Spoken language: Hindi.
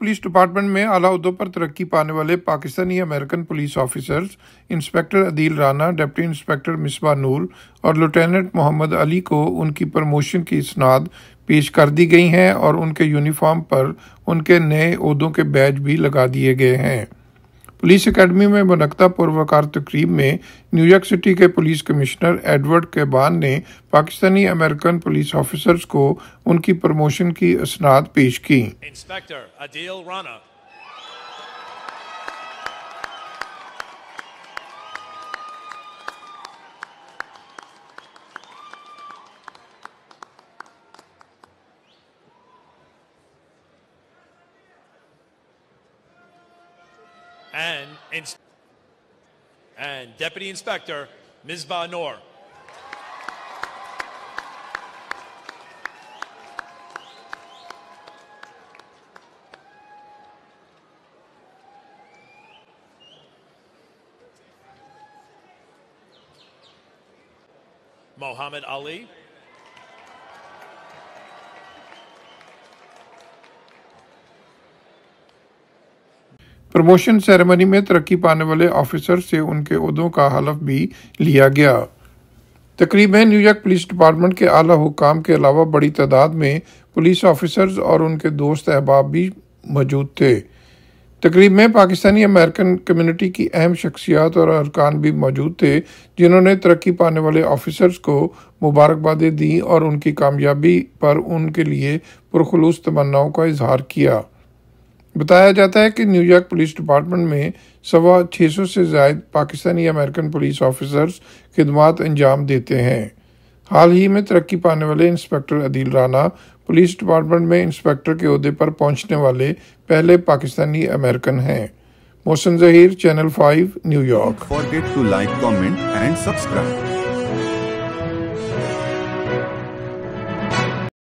पुलिस डिपार्टमेंट में आला उदों पर तरक्की पाने वाले Pakistani American police officers inspector Adeel Rana deputy inspector Misbah Noor और लेफ्टिनेंट मोहम्मद अली को उनकी प्रमोशन की इसनाद पेश कर दी गई हैं और उनके यूनिफॉर्म पर उनके नए उहदों के बैज भी लगा दिए गए हैं पुलिस एकेडमी में मनकता पूर्व तकरीब में न्यूयॉर्क सिटी के पुलिस कमिश्नर एडवर्ड केबान ने पाकिस्तानी अमेरिकन पुलिस ऑफिसर्स को उनकी प्रमोशन की असनाद पेश की and, Ins and Deputy Inspector Ms. Noor. Mohammed Ali. Promotion ceremony में तरक्की पाने वाले ऑफिसर से उनके उदों का हलफ भी लिया गया तकरीबन न्यूयॉर्क पुलिस डिपार्टमेंट के आला हुकाम के अलावा बड़ी तादाद में पुलिस ऑफिसर्स और उनके दोस्त अहबाब भी मौजूद थे तकरीब में पाकिस्तानी अमेरिकन कम्युनिटी की अहम शख्सियात और अरकान भी मौजूद थे जिन्होंने तरक्की पाने वाले ऑफिसर्स को मुबारकबादें दी और उनकी कामयाबी पर उनके लिए पुरखलूस तमन्नाओं का इजहार किया बताया जाता है कि न्यूयॉर्क पुलिस डिपार्टमेंट में सवा छः सौ से जायद पाकिस्तानी अमेरिकन पुलिस ऑफिसर्स खदमात अंजाम देते हैं हाल ही में तरक्की पाने वाले inspector Adeel Rana police department में इंस्पेक्टर के अहदे पर पहुंचने वाले पहले पाकिस्तानी अमेरिकन हैं Mohsin Zaheer channel five New York to like comment and subscribe